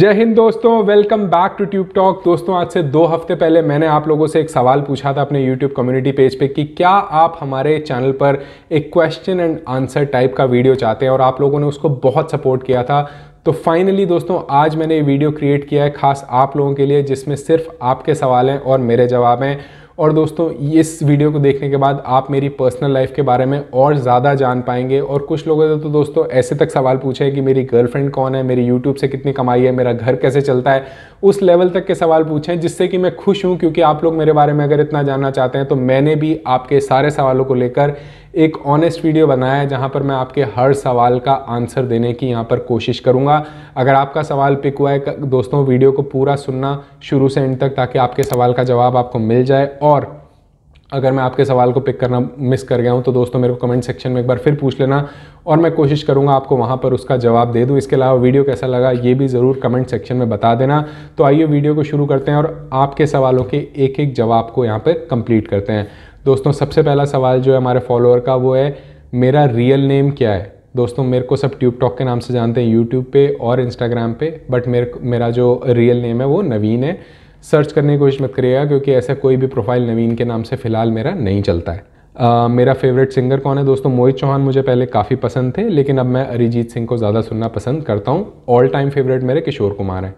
जय हिंद दोस्तों welcome back to Tube Talk दोस्तों आज से दो हफ्ते पहले मैंने आप लोगों से एक सवाल पूछा था अपने यूट्यूब कम्युनिटी पेज पे कि क्या आप हमारे चैनल पर एक क्वेश्चन एंड आंसर टाइप का वीडियो चाहते हैं और आप लोगों ने उसको बहुत सपोर्ट किया था तो फाइनली दोस्तों आज मैंने ये वीडियो क्रिएट किया है खास आप लोगों के लिए जिसमें सिर्फ आपके सवाल हैं और मेरे जवाब हैं और दोस्तों इस वीडियो को देखने के बाद आप मेरी पर्सनल लाइफ के बारे में और ज़्यादा जान पाएंगे और कुछ लोगों ने तो दोस्तों ऐसे तक सवाल पूछे कि मेरी गर्लफ्रेंड कौन है मेरी यूट्यूब से कितनी कमाई है मेरा घर कैसे चलता है उस लेवल तक के सवाल पूछें जिससे कि मैं खुश हूँ क्योंकि आप लोग मेरे बारे में अगर इतना जानना चाहते हैं तो मैंने भी आपके सारे सवालों को लेकर एक ऑनेस्ट वीडियो बनाया है जहाँ पर मैं आपके हर सवाल का आंसर देने की यहाँ पर कोशिश करूँगा अगर आपका सवाल पिक हुआ है दोस्तों वीडियो को पूरा सुनना शुरू से एंड तक ताकि आपके सवाल का जवाब आपको मिल जाए और अगर मैं आपके सवाल को पिक करना मिस कर गया हूँ तो दोस्तों मेरे को कमेंट सेक्शन में एक बार फिर पूछ लेना और मैं कोशिश करूँगा आपको वहाँ पर उसका जवाब दे दूँ इसके अलावा वीडियो कैसा लगा ये भी ज़रूर कमेंट सेक्शन में बता देना तो आइए वीडियो को शुरू करते हैं और आपके सवालों के एक एक जवाब को यहाँ पर कंप्लीट करते हैं दोस्तों सबसे पहला सवाल जो है हमारे फॉलोअर का वो है मेरा रियल नेम क्या है दोस्तों मेरे को सब ट्यूब टॉक के नाम से जानते हैं यूट्यूब पे और इंस्टाग्राम पे बट मेरे मेरा जो रियल नेम है वो नवीन है सर्च करने की कोशिश मत करिएगा क्योंकि ऐसा कोई भी प्रोफाइल नवीन के नाम से फ़िलहाल मेरा नहीं चलता है Uh, मेरा फेवरेट सिंगर कौन है दोस्तों मोहित चौहान मुझे पहले काफ़ी पसंद थे लेकिन अब मैं अरिजीत सिंह को ज़्यादा सुनना पसंद करता हूँ ऑल टाइम फेवरेट मेरे किशोर कुमार हैं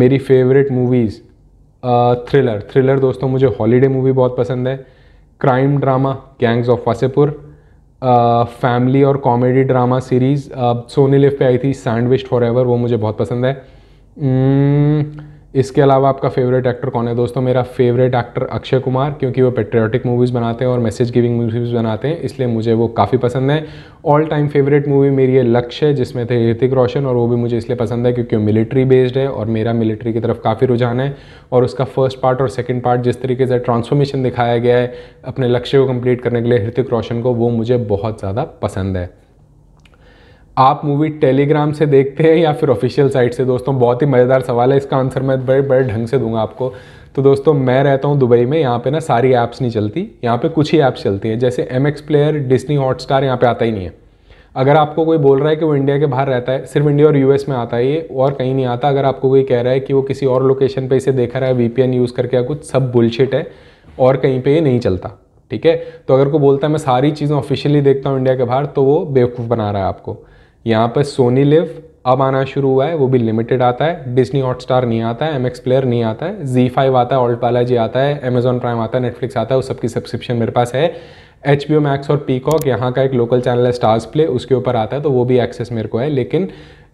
मेरी फेवरेट मूवीज़ थ्रिलर थ्रिलर दोस्तों मुझे हॉलीडे मूवी बहुत पसंद है crime drama gangs of Wasseypur family और comedy drama series Sony LIV पे आई थी सैंडविच फॉर एवर वो मुझे बहुत पसंद है इसके अलावा आपका फेवरेट एक्टर कौन है दोस्तों मेरा फेवरेट एक्टर अक्षय कुमार क्योंकि वो पेट्रियाटिक मूवीज़ बनाते हैं और मैसेज गिविंग मूवीज़ बनाते हैं इसलिए मुझे वो काफ़ी पसंद है ऑल टाइम फेवरेट मूवी मेरी है लक्ष्य है जिसमें थे ऋतिक रोशन और वो भी मुझे इसलिए पसंद है क्योंकि वो मिलिट्री बेस्ड है और मेरा मिलिट्री की तरफ काफ़ी रुझान है और उसका फर्स्ट पार्ट और सेकेंड पार्ट जिस तरीके से ट्रांसफॉर्मेशन दिखाया गया है अपने लक्ष्य को कम्प्लीट करने के लिए ऋतिक रोशन को वो मुझे बहुत ज़्यादा पसंद है आप मूवी टेलीग्राम से देखते हैं या फिर ऑफिशियल साइट से दोस्तों बहुत ही मज़ेदार सवाल है इसका आंसर मैं बड़े बड़े ढंग से दूंगा आपको तो दोस्तों मैं रहता हूँ दुबई में यहाँ पे ना सारी ऐप्स नहीं चलती यहाँ पे कुछ ही ऐप्स चलती हैं जैसे M X player Disney Hotstar यहाँ पे आता ही नहीं है अगर आपको कोई बोल रहा है कि वो इंडिया के बाहर रहता है सिर्फ इंडिया और यूएस में आता है ये और कहीं नहीं आता अगर आपको कोई कह रहा है कि वो किसी और लोकेशन पर इसे देखा रहा है वीपीएन यूज़ करके या कुछ सब बुलशिट है और कहीं पर ये नहीं चलता ठीक है तो अगर कोई बोलता है मैं सारी चीज़ें ऑफिशियली देखता हूँ इंडिया के बाहर तो वो बेवकूफ़ बना रहा है आपको यहाँ पर सोनी लिव अब आना शुरू हुआ है वो भी लिमिटेड आता है डिजनी हॉट स्टार नहीं आता है एम एक्स प्लेयर नहीं आता है जी फाइव आता है ऑल्ट पाला जी आता है अमेजॉन प्राइम आता है नेटफ्लिक्स आता है उस सबकी सब्सक्रिप्शन मेरे पास है एच बी ओ मैक्स और पीकॉक यहाँ का एक लोकल चैनल है स्टार्स प्ले उसके ऊपर आता है तो वो भी एक्सेस मेरे को है लेकिन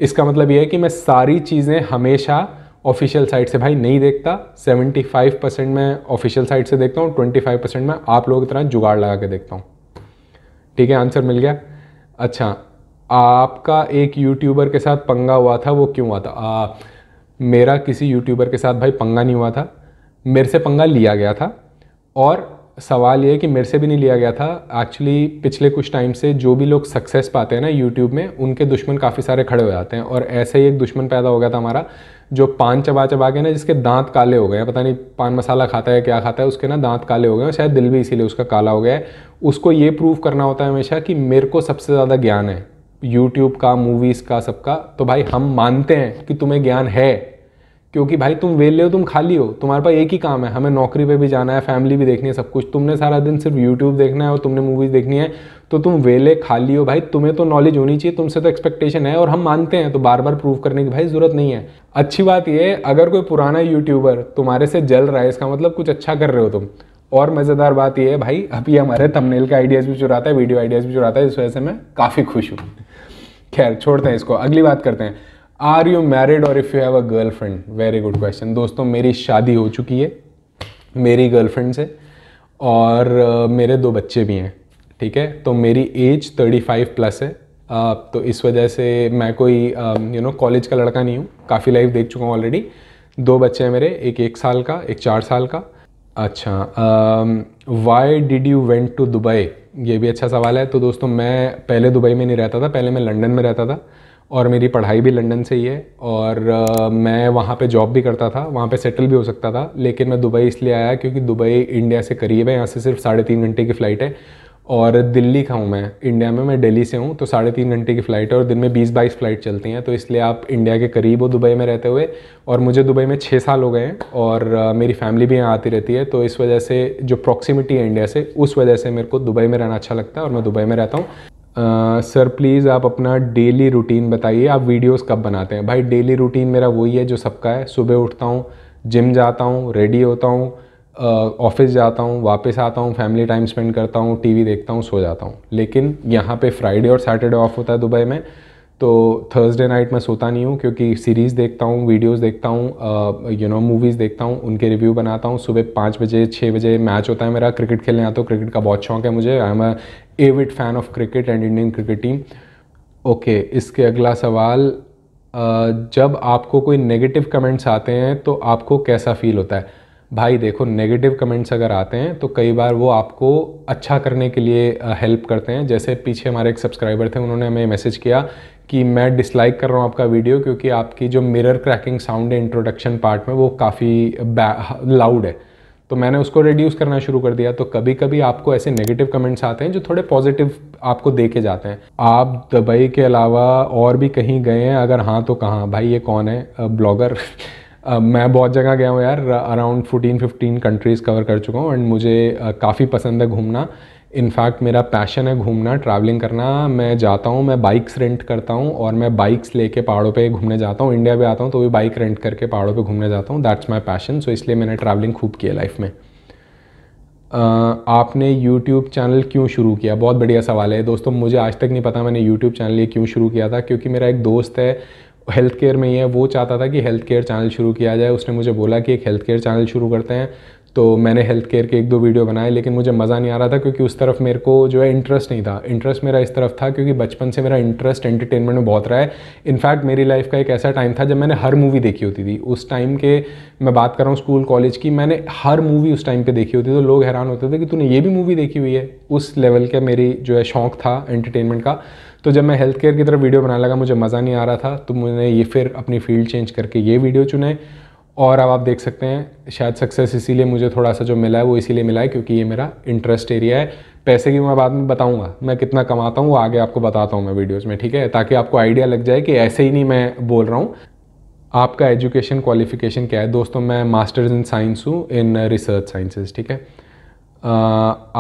इसका मतलब ये है कि मैं सारी चीज़ें हमेशा ऑफिशियल साइट से भाई नहीं देखता 75 परसेंट मैं ऑफिशियल साइट से देखता हूँ 25 परसेंट मैं आप लोगों की तरह जुगाड़ लगा के देखता हूँ ठीक है आंसर मिल गया अच्छा आपका एक यूट्यूबर के साथ पंगा हुआ था वो क्यों हुआ था आ, मेरा किसी यूट्यूबर के साथ भाई पंगा नहीं हुआ था मेरे से पंगा लिया गया था और सवाल ये कि मेरे से भी नहीं लिया गया था एक्चुअली पिछले कुछ टाइम से जो भी लोग सक्सेस पाते हैं ना यूट्यूब में उनके दुश्मन काफ़ी सारे खड़े हो जाते हैं और ऐसे ही एक दुश्मन पैदा हो गया था हमारा जो पान चबा चबा के ना जिसके दांत काले हो गए हैं पता नहीं पान मसाला खाता है क्या खाता है उसके ना दांत काले हो गए हैं शायद दिल भी इसीलिए उसका काला हो गया है उसको ये प्रूव करना होता है हमेशा कि मेरे को सबसे ज़्यादा ज्ञान है यूट्यूब का मूवीज़ का सबका तो भाई हम मानते हैं कि तुम्हें ज्ञान है क्योंकि भाई तुम वेले हो तुम खाली हो तुम्हारे पास एक ही काम है हमें नौकरी पे भी जाना है फैमिली भी देखनी है सब कुछ तुमने सारा दिन सिर्फ यूट्यूब देखना है और तुमने मूवीज़ देखनी है तो तुम वेले खाली हो भाई तुम्हें तो नॉलेज होनी चाहिए तुमसे तो एक्सपेक्टेशन है और हम मानते हैं तो बार बार प्रूव करने की भाई ज़रूरत नहीं है अच्छी बात यह अगर कोई पुराना यूट्यूबर तुम्हारे से जल रहा है इसका मतलब कुछ अच्छा कर रहे हो तुम और मज़ेदार बात यह है भाई अभी हमारे थंबनेल का आइडियाज़ भी चुराता है वीडियो आइडियाज़ भी चुराता है इस वजह से मैं काफ़ी खुश हूँ खैर छोड़ते हैं इसको अगली बात करते हैं आर यू मैरिड और if you have a girlfriend very good question दोस्तों मेरी शादी हो चुकी है मेरी गर्लफ्रेंड से और मेरे दो बच्चे भी हैं ठीक है तो मेरी एज 35 प्लस है तो इस वजह से मैं कोई यू नो कॉलेज का लड़का नहीं हूँ काफ़ी लाइफ देख चुका हूँ ऑलरेडी दो बच्चे हैं मेरे एक एक साल का एक चार साल का अच्छा why did you went to Dubai ये भी अच्छा सवाल है तो दोस्तों मैं पहले दुबई में नहीं रहता था पहले मैं लंदन में रहता था और मेरी पढ़ाई भी लंदन से ही है और मैं वहाँ पे जॉब भी करता था वहाँ पे सेटल भी हो सकता था लेकिन मैं दुबई इसलिए आया क्योंकि दुबई इंडिया से करीब है यहाँ से सिर्फ साढ़े तीन घंटे की फ़्लाइट है और दिल्ली का हूँ मैं इंडिया में मैं दिल्ली से हूँ तो साढ़े तीन घंटे की फ़्लाइट है और दिन में बीस बाईस फ़्लाइट चलती हैं तो इसलिए आप इंडिया के करीब हो दुबई में रहते हुए और मुझे दुबई में छः साल हो गए हैं और मेरी फैमिली भी यहाँ आती रहती है तो इस वजह से जो प्रॉक्सिमिटी है इंडिया से उस वजह से मेरे को दुबई में रहना अच्छा लगता है और मैं दुबई में रहता हूँ सर प्लीज़ आप अपना डेली रूटीन बताइए आप वीडियोस कब बनाते हैं भाई डेली रूटीन मेरा वही है जो सबका है सुबह उठता हूँ जिम जाता हूँ रेडी होता हूँ ऑफिस जाता हूँ वापस आता हूँ फैमिली टाइम स्पेंड करता हूँ टीवी देखता हूँ सो जाता हूँ लेकिन यहाँ पे फ्राइडे और सैटरडे ऑफ होता है दुबई में तो थर्सडे नाइट मैं सोता नहीं हूँ क्योंकि सीरीज़ देखता हूँ वीडियोस देखता हूँ यू नो मूवीज़ देखता हूँ उनके रिव्यू बनाता हूँ सुबह पाँच बजे छः बजे मैच होता है मेरा क्रिकेट खेलने आता हूँ क्रिकेट का बहुत शौक है मुझे I am a avid fan of cricket and Indian cricket team okay इसके अगला सवाल जब आपको कोई नेगेटिव कमेंट्स आते हैं तो आपको कैसा फील होता है भाई देखो नेगेटिव कमेंट्स अगर आते हैं तो कई बार वो आपको अच्छा करने के लिए हेल्प करते हैं जैसे पीछे हमारे एक सब्सक्राइबर थे उन्होंने हमें मैसेज किया कि मैं डिसलाइक कर रहा हूँ आपका वीडियो क्योंकि आपकी जो मिरर क्रैकिंग साउंड है इंट्रोडक्शन पार्ट में वो काफ़ी लाउड है तो मैंने उसको रिड्यूस करना शुरू कर दिया तो कभी कभी आपको ऐसे नेगेटिव कमेंट्स आते हैं जो थोड़े पॉजिटिव आपको दे के जाते हैं आप दुबई के अलावा और भी कहीं गए हैं अगर हाँ तो कहाँ भाई ये कौन है ब्लॉगर Uh, मैं बहुत जगह गया हूँ यार around fourteen fifteen countries cover कर चुका हूँ एंड मुझे uh, काफ़ी पसंद है घूमना इनफैक्ट मेरा पैशन है घूमना ट्रैवलिंग करना मैं जाता हूँ मैं बाइक्स रेंट करता हूँ और मैं बाइक्स लेके पहाड़ों पे घूमने जाता हूँ इंडिया भी आता हूँ तो भी बाइक रेंट करके पहाड़ों पे घूमने जाता हूँ दैट्स माई पैशन सो इसलिए मैंने ट्रैवलिंग खूब की है लाइफ में Uh, आपने YouTube चैनल क्यों शुरू किया बहुत बढ़िया सवाल है दोस्तों मुझे आज तक नहीं पता मैंने YouTube चैनल ये क्यों शुरू किया था क्योंकि मेरा एक दोस्त है हेल्थ केयर में ही है वो चाहता था कि हेल्थ केयर चैनल शुरू किया जाए उसने मुझे बोला कि एक हेल्थ केयर चैनल शुरू करते हैं तो मैंने हेल्थ केयर के एक दो वीडियो बनाए लेकिन मुझे मज़ा नहीं आ रहा था क्योंकि उस तरफ मेरे को जो है इंटरेस्ट नहीं था इंटरेस्ट मेरा इस तरफ था क्योंकि बचपन से मेरा इंटरेस्ट एंटरटेनमेंट में बहुत रहा है इनफैक्ट मेरी लाइफ का एक ऐसा टाइम था जब मैंने हर मूवी देखी होती थी उस टाइम के मैं बात कर रहा हूँ स्कूल कॉलेज की मैंने हर मूवी उस टाइम पर देखी होती तो लोग हैरान होते थे कि तूने ये भी मूवी देखी हुई है उस लेवल का मेरी जो है शौक़ था एंटरटेनमेंट का तो जब मैं हेल्थ केयर की तरफ वीडियो बनाने लगा मुझे मज़ा नहीं आ रहा था तो मैंने ये फिर अपनी फील्ड चेंज करके ये वीडियो चुने और अब आप देख सकते हैं शायद सक्सेस इसीलिए मुझे थोड़ा सा जो मिला है वो इसीलिए मिला है क्योंकि ये मेरा इंटरेस्ट एरिया है पैसे की मैं बाद में बताऊंगा मैं कितना कमाता हूँ वो आगे आपको बताता हूँ मैं वीडियोज़ में ठीक है ताकि आपको आइडिया लग जाए कि ऐसे ही नहीं मैं बोल रहा हूँ आपका एजुकेशन क्वालिफिकेशन क्या है दोस्तों मैं मास्टर्स इन साइंस हूँ इन रिसर्च साइंसेज ठीक है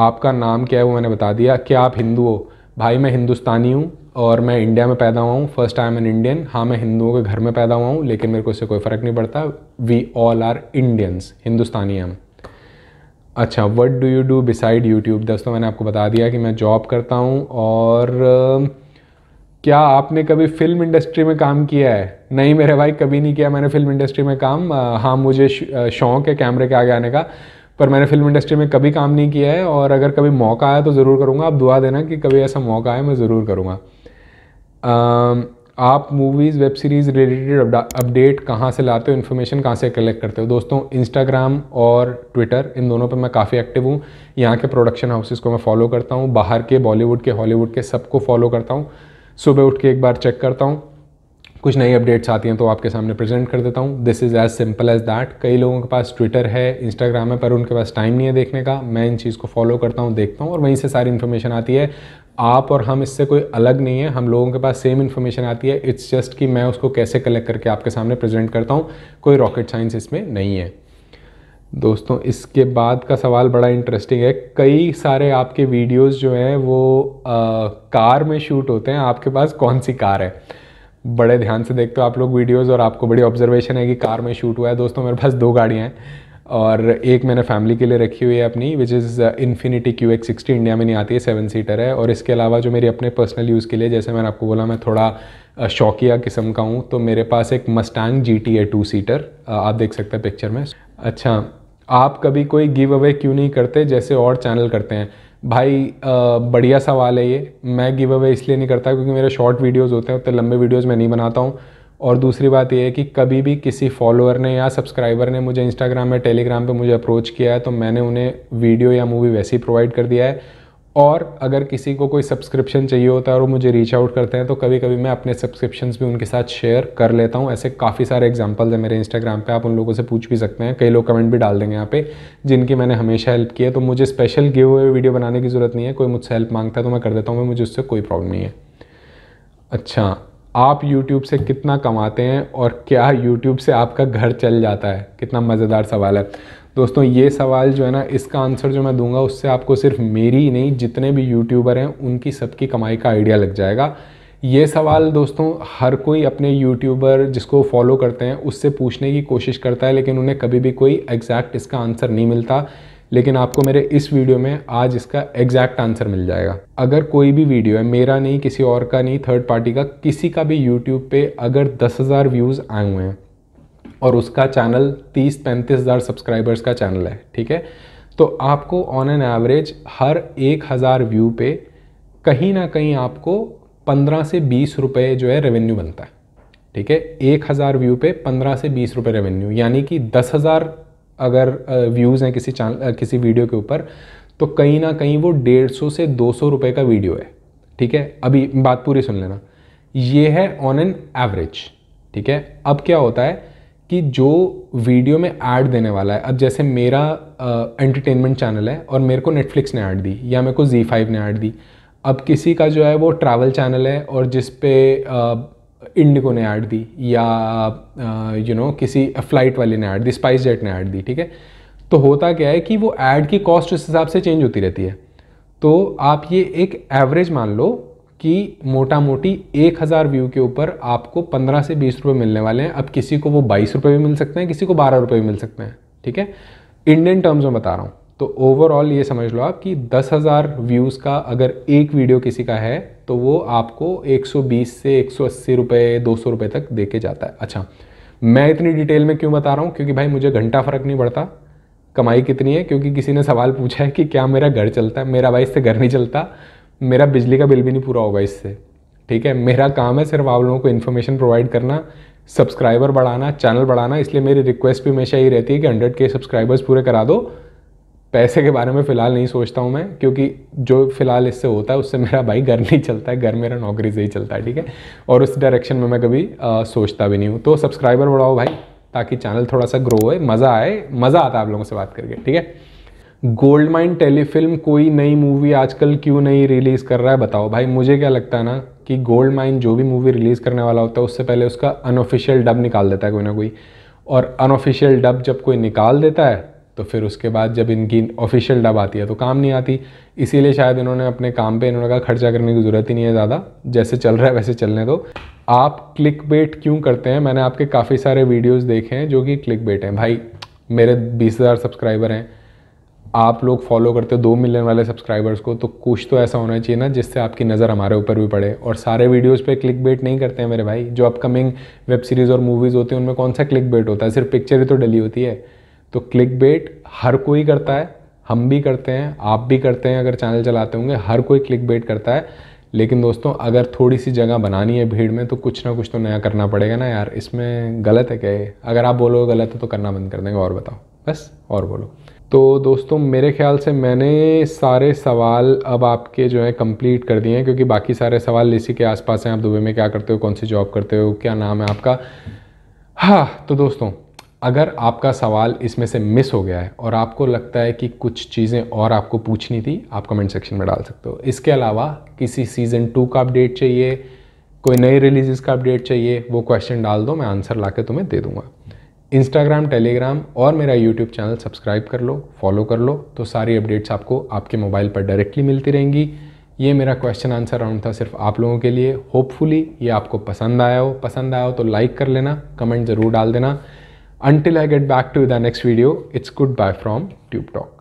आपका नाम क्या है वो मैंने बता दिया क्या आप हिंदू हो भाई मैं हिंदुस्तानी हूँ और मैं इंडिया में पैदा हुआ हूँ फर्स्ट टाइम एन इंडियन हाँ मैं हिंदुओं के घर में पैदा हुआ हूँ लेकिन मेरे को इससे कोई फ़र्क नहीं पड़ता we all are Indians Hindustani हम अच्छा what do you do beside YouTube दोस्तों मैंने आपको बता दिया कि मैं जॉब करता हूँ और क्या आपने कभी फ़िल्म इंडस्ट्री में काम किया है नहीं मेरे भाई कभी नहीं किया मैंने फ़िल्म इंडस्ट्री में काम हाँ मुझे शौक़ है कैमरे के आगे आने का पर मैंने फिल्म इंडस्ट्री में कभी काम नहीं किया है और अगर कभी मौका आया तो ज़रूर करूँगा आप दुआ देना कि कभी ऐसा मौका आया मैं ज़रूर करूँगा आप movies web series related update कहाँ से लाते हो इन्फॉर्मेशन कहाँ से कलेक्ट करते हो दोस्तों इंस्टाग्राम और ट्विटर इन दोनों पर मैं काफ़ी एक्टिव हूँ यहाँ के प्रोडक्शन हाउसेज़ को मैं फॉलो करता हूँ बाहर के बॉलीवुड के हॉलीवुड के सबको फॉलो करता हूँ सुबह उठ के एक बार चेक करता हूँ कुछ नई अपडेट्स आती हैं तो आपके सामने प्रेजेंट कर देता हूँ this is as simple as that कई लोगों के पास ट्विटर है इंस्टाग्राम है पर उनके पास टाइम नहीं है देखने का मैं इन चीज़ को फॉलो करता हूँ देखता हूँ और वहीं से सारी इन्फॉर्मेशन आती है आप और हम इससे कोई अलग नहीं है हम लोगों के पास सेम इन्फॉर्मेशन आती है इट्स जस्ट कि मैं उसको कैसे कलेक्ट करके आपके सामने प्रेजेंट करता हूँ कोई रॉकेट साइंस इसमें नहीं है दोस्तों इसके बाद का सवाल बड़ा इंटरेस्टिंग है कई सारे आपके वीडियोस जो हैं वो आ, कार में शूट होते हैं आपके पास कौन सी कार है बड़े ध्यान से देखते हो आप लोग वीडियोस और आपको बड़ी ऑब्जर्वेशन है कि कार में शूट हुआ है दोस्तों मेरे पास दो गाड़ियाँ हैं और एक मैंने फैमिली के लिए रखी हुई है अपनी which is Infiniti Q X sixty India में नहीं आती है सेवन सीटर है और इसके अलावा जो मेरी अपने पर्सनल यूज़ के लिए जैसे मैंने आपको बोला मैं थोड़ा uh, शौकिया किस्म का हूँ तो मेरे पास एक मस्टैंग जी टी है टू सीटर आप देख सकते हैं पिक्चर में अच्छा आप कभी कोई गिव अवे क्यों नहीं करते जैसे और चैनल करते हैं भाई बढ़िया सवाल है ये मैं गिव अवे इसलिए नहीं करता क्योंकि मेरे शॉर्ट वीडियोस होते हैं उतने तो लंबे वीडियोस मैं नहीं बनाता हूँ और दूसरी बात यह है कि कभी भी किसी फॉलोअर ने या सब्सक्राइबर ने मुझे इंस्टाग्राम या टेलीग्राम पे मुझे अप्रोच किया है तो मैंने उन्हें वीडियो या मूवी वैसे ही प्रोवाइड कर दिया है और अगर किसी को कोई सब्सक्रिप्शन चाहिए होता है और वो मुझे रीच आउट करते हैं तो कभी कभी मैं अपने सब्सक्रिप्शन भी उनके साथ शेयर कर लेता हूँ ऐसे काफ़ी सारे एग्जाम्पल्स हैं मेरे इंस्टाग्राम पे आप उन लोगों से पूछ भी सकते हैं कई लोग कमेंट भी डाल देंगे यहाँ पे जिनकी मैंने हमेशा हेल्प की है तो मुझे स्पेशल गिव अवे वीडियो बनाने की ज़रूरत नहीं है कोई मुझसे हेल्प मांगता है तो मैं कर देता हूँ मुझे उससे कोई प्रॉब्लम नहीं है अच्छा आप यूट्यूब से कितना कमाते हैं और क्या यूट्यूब से आपका घर चल जाता है कितना मज़ेदार सवाल है दोस्तों ये सवाल जो है ना इसका आंसर जो मैं दूंगा उससे आपको सिर्फ मेरी ही नहीं जितने भी यूट्यूबर हैं उनकी सबकी कमाई का आइडिया लग जाएगा ये सवाल दोस्तों हर कोई अपने यूट्यूबर जिसको फॉलो करते हैं उससे पूछने की कोशिश करता है लेकिन उन्हें कभी भी कोई एग्जैक्ट इसका आंसर नहीं मिलता लेकिन आपको मेरे इस वीडियो में आज इसका एग्जैक्ट आंसर मिल जाएगा अगर कोई भी वीडियो है मेरा नहीं किसी और का नहीं थर्ड पार्टी का किसी का भी यूट्यूब पे अगर दस हज़ार व्यूज़ आए हुए हैं और उसका चैनल तीस पैंतीस हज़ार सब्सक्राइबर्स का चैनल है ठीक है तो आपको ऑन एन एवरेज हर एक हज़ार व्यू पे कहीं ना कहीं आपको पंद्रह से बीस रुपये जो है रेवेन्यू बनता है ठीक है एक हज़ार व्यू पे पंद्रह से बीस रुपये रेवेन्यू यानी कि दस हज़ार अगर व्यूज़ हैं किसी चैनल किसी वीडियो के ऊपर तो कहीं ना कहीं वो डेढ़ सौ से दो सौ रुपये का वीडियो है ठीक है अभी बात पूरी सुन लेना ये है ऑन एन एवरेज ठीक है अब क्या होता है कि जो वीडियो में ऐड देने वाला है अब जैसे मेरा एंटरटेनमेंट चैनल है और मेरे को नेटफ्लिक्स ने ऐड दी या मेरे को जी फाइव ने ऐड दी अब किसी का जो है वो ट्रैवल चैनल है और जिस पे इंडिगो ने ऐड दी या यू नो you know, किसी फ्लाइट वाले ने ऐड दी स्पाइस जेट ने ऐड दी ठीक है तो होता क्या है कि वो ऐड की कॉस्ट उस हिसाब से चेंज होती रहती है तो आप ये एक एवरेज मान लो कि मोटा मोटी एक हज़ार व्यू के ऊपर आपको पंद्रह से बीस रुपये मिलने वाले हैं अब किसी को वो बाईस रुपये भी मिल सकते हैं किसी को बारह रुपये भी मिल सकते हैं ठीक है इंडियन टर्म्स में बता रहा हूँ तो ओवरऑल ये समझ लो आप कि दस हज़ार व्यूज़ का अगर एक वीडियो किसी का है तो वो आपको बीस से 180 रुपए सौ रुपए तक दे के जाता है अच्छा मैं इतनी डिटेल में क्यों बता रहा हूँ क्योंकि भाई मुझे घंटा फ़र्क नहीं पड़ता कमाई कितनी है क्योंकि किसी ने सवाल पूछा है कि क्या मेरा घर चलता है मेरा भाई इससे घर नहीं चलता मेरा बिजली का बिल भी नहीं पूरा होगा इससे ठीक है मेरा काम है सिर्फ आप लोगों को इन्फॉर्मेशन प्रोवाइड करना सब्सक्राइबर बढ़ाना चैनल बढ़ाना इसलिए मेरी रिक्वेस्ट भी हमेशा ही रहती है कि हंड्रेड के सब्सक्राइबर्स पूरे करा दो पैसे के बारे में फ़िलहाल नहीं सोचता हूँ मैं क्योंकि जो फ़िलहाल इससे होता है उससे मेरा भाई घर नहीं चलता है घर मेरा नौकरी से ही चलता है ठीक है और उस डायरेक्शन में मैं कभी आ, सोचता भी नहीं हूँ तो सब्सक्राइबर बढ़ाओ भाई ताकि चैनल थोड़ा सा ग्रो होए मज़ा आए मज़ा आता है आप लोगों से बात करके ठीक है गोल्ड माइन टेलीफिल्म कोई नई मूवी आजकल क्यों नहीं रिलीज़ कर रहा है बताओ भाई मुझे क्या लगता है ना कि गोल्ड माइन जो भी मूवी रिलीज़ करने वाला होता है उससे पहले उसका अनऑफिशियल डब निकाल देता है कोई ना कोई और अनऑफिशियल डब जब कोई निकाल देता है तो फिर उसके बाद जब इनकी ऑफिशियल डब आती है तो काम नहीं आती इसीलिए शायद इन्होंने अपने काम पे इन्होंने कहा खर्चा करने की ज़रूरत ही नहीं है ज़्यादा जैसे चल रहा है वैसे चलने दो आप क्लिक बेट क्यों करते हैं मैंने आपके काफ़ी सारे वीडियोज़ देखे हैं जो कि क्लिक बेट हैं भाई मेरे बीस हज़ार सब्सक्राइबर हैं आप लोग फॉलो करते हो दो मिलियन वाले सब्सक्राइबर्स को तो कुछ तो ऐसा होना चाहिए ना जिससे आपकी नज़र हमारे ऊपर भी पड़े और सारे वीडियोस पे क्लिक बेट नहीं करते हैं मेरे भाई जो अपकमिंग वेब सीरीज़ और मूवीज़ होती हैं उनमें कौन सा क्लिक बेट होता है सिर्फ पिक्चर ही तो डली होती है तो क्लिक बेट हर कोई करता है हम भी करते हैं आप भी करते हैं अगर चैनल चलाते होंगे हर कोई क्लिक बेट करता है लेकिन दोस्तों अगर थोड़ी सी जगह बनानी है भीड़ में तो कुछ ना कुछ तो नया करना पड़ेगा ना यार इसमें गलत है क्या अगर आप बोलोगे गलत है तो करना बंद कर देंगे और बताओ बस और बोलो तो दोस्तों मेरे ख्याल से मैंने सारे सवाल अब आपके जो है कंप्लीट कर दिए हैं क्योंकि बाकी सारे सवाल इसी के आसपास हैं आप दुबई में क्या करते हो कौन सी जॉब करते हो क्या नाम है आपका हाँ तो दोस्तों अगर आपका सवाल इसमें से मिस हो गया है और आपको लगता है कि कुछ चीज़ें और आपको पूछनी थी आप कमेंट सेक्शन में डाल सकते हो इसके अलावा किसी सीज़न टू का अपडेट चाहिए कोई नई रिलीज़ का अपडेट चाहिए वो क्वेश्चन डाल दो मैं आंसर ला तुम्हें दे दूँगा इंस्टाग्राम टेलीग्राम और मेरा यूट्यूब चैनल सब्सक्राइब कर लो फॉलो कर लो तो सारी अपडेट्स आपको आपके मोबाइल पर डायरेक्टली मिलती रहेंगी ये मेरा क्वेश्चन आंसर राउंड था सिर्फ आप लोगों के लिए होपफुली ये आपको पसंद आया हो पसंद आया हो तो लाइक कर लेना कमेंट ज़रूर डाल देना I get back to the next video it's goodbye from Tube talk